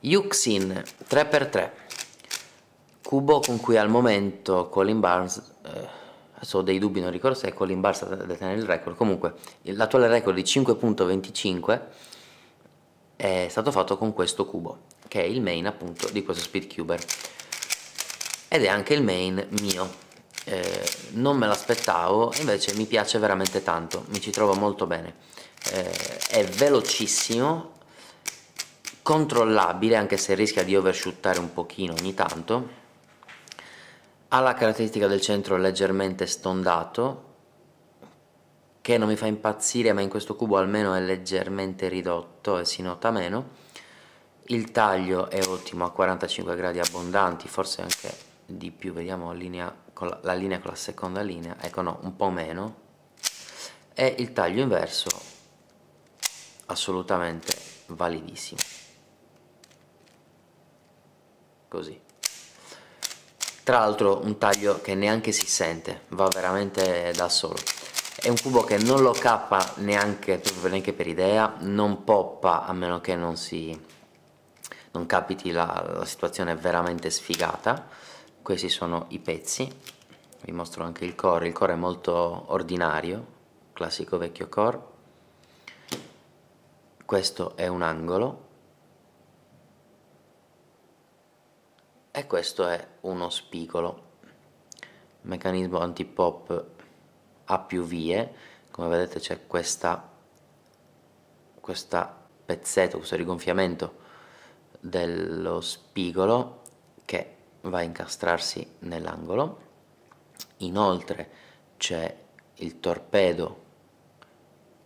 Yuxin 3x3 cubo con cui al momento Colin Barnes eh, ho dei dubbi non ricordo se è Colin Barnes a detenere il record comunque l'attuale record di 5.25 è stato fatto con questo cubo che è il main appunto di questo speedcuber ed è anche il main mio eh, non me l'aspettavo invece mi piace veramente tanto mi ci trovo molto bene eh, è velocissimo controllabile anche se rischia di overshootare un pochino ogni tanto ha la caratteristica del centro leggermente stondato che non mi fa impazzire ma in questo cubo almeno è leggermente ridotto e si nota meno il taglio è ottimo a 45 gradi abbondanti forse anche di più vediamo linea, la, linea con la seconda linea ecco no un po' meno e il taglio inverso assolutamente validissimo così tra l'altro un taglio che neanche si sente va veramente da solo è un cubo che non lo cappa neanche, neanche per idea non poppa a meno che non si non capiti la, la situazione veramente sfigata questi sono i pezzi vi mostro anche il core il core è molto ordinario classico vecchio core questo è un angolo e questo è uno spigolo meccanismo antipop a più vie come vedete c'è questa questo pezzetto, questo rigonfiamento dello spigolo che va a incastrarsi nell'angolo inoltre c'è il torpedo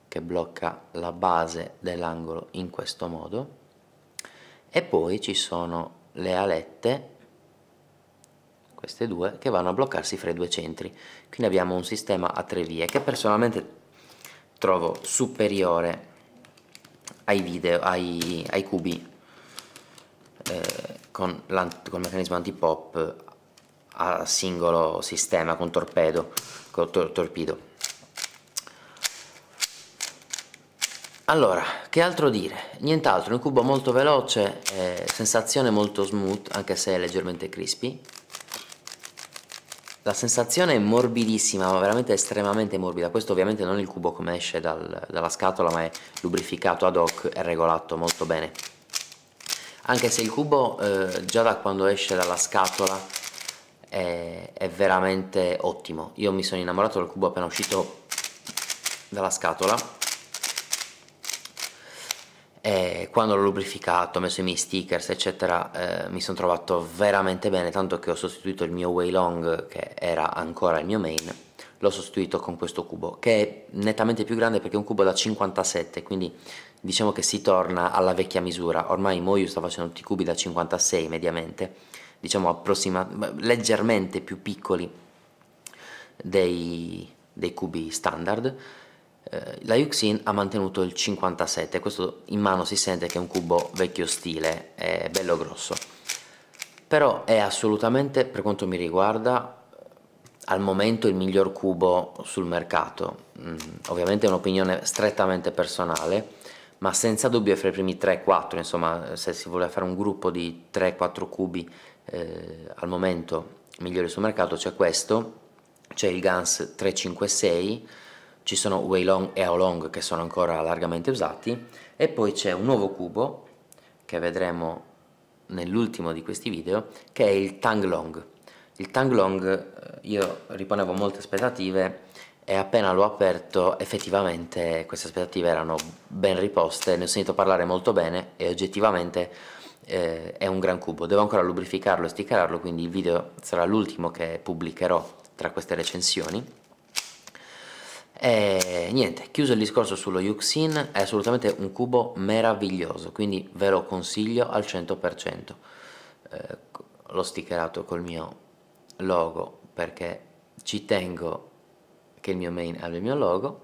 che blocca la base dell'angolo in questo modo e poi ci sono le alette queste due, che vanno a bloccarsi fra i due centri. Quindi abbiamo un sistema a tre vie che personalmente trovo superiore ai, video, ai, ai cubi eh, con, il meccanismo anti-pop a singolo sistema con torpedo, con tor torpedo. Allora, che altro dire? Nient'altro, un cubo molto veloce, eh, sensazione molto smooth, anche se leggermente crispy, la sensazione è morbidissima, ma veramente estremamente morbida. Questo ovviamente non è il cubo come esce dal, dalla scatola, ma è lubrificato ad hoc e regolato molto bene. Anche se il cubo eh, già da quando esce dalla scatola è, è veramente ottimo. Io mi sono innamorato del cubo appena uscito dalla scatola e eh, quando l'ho lubrificato, ho messo i miei stickers eccetera eh, mi sono trovato veramente bene tanto che ho sostituito il mio Waylong che era ancora il mio main l'ho sostituito con questo cubo che è nettamente più grande perché è un cubo da 57 quindi diciamo che si torna alla vecchia misura ormai Moyu sta facendo tutti i cubi da 56 mediamente diciamo approssima, leggermente più piccoli dei, dei cubi standard eh, la Yuxin ha mantenuto il 57, questo in mano si sente che è un cubo vecchio stile, è bello grosso. Però è assolutamente, per quanto mi riguarda, al momento il miglior cubo sul mercato. Mm, ovviamente è un'opinione strettamente personale, ma senza dubbio è fra i primi 3-4, insomma, se si vuole fare un gruppo di 3-4 cubi eh, al momento migliori sul mercato, c'è questo, c'è il Gans 356, ci sono Weilong e Aolong che sono ancora largamente usati e poi c'è un nuovo cubo che vedremo nell'ultimo di questi video che è il Tanglong. Il Tanglong eh, io riponevo molte aspettative e appena l'ho aperto effettivamente queste aspettative erano ben riposte, ne ho sentito parlare molto bene e oggettivamente eh, è un gran cubo. Devo ancora lubrificarlo e stickerarlo quindi il video sarà l'ultimo che pubblicherò tra queste recensioni e eh, niente, chiuso il discorso sullo Yuxin, è assolutamente un cubo meraviglioso, quindi ve lo consiglio al 100%. Eh, l'ho stickerato col mio logo perché ci tengo che il mio main abbia il mio logo.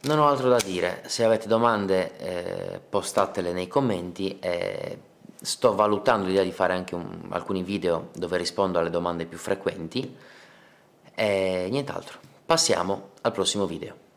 Non ho altro da dire, se avete domande eh, postatele nei commenti e sto valutando l'idea di fare anche un, alcuni video dove rispondo alle domande più frequenti e nient'altro. Passiamo al prossimo video.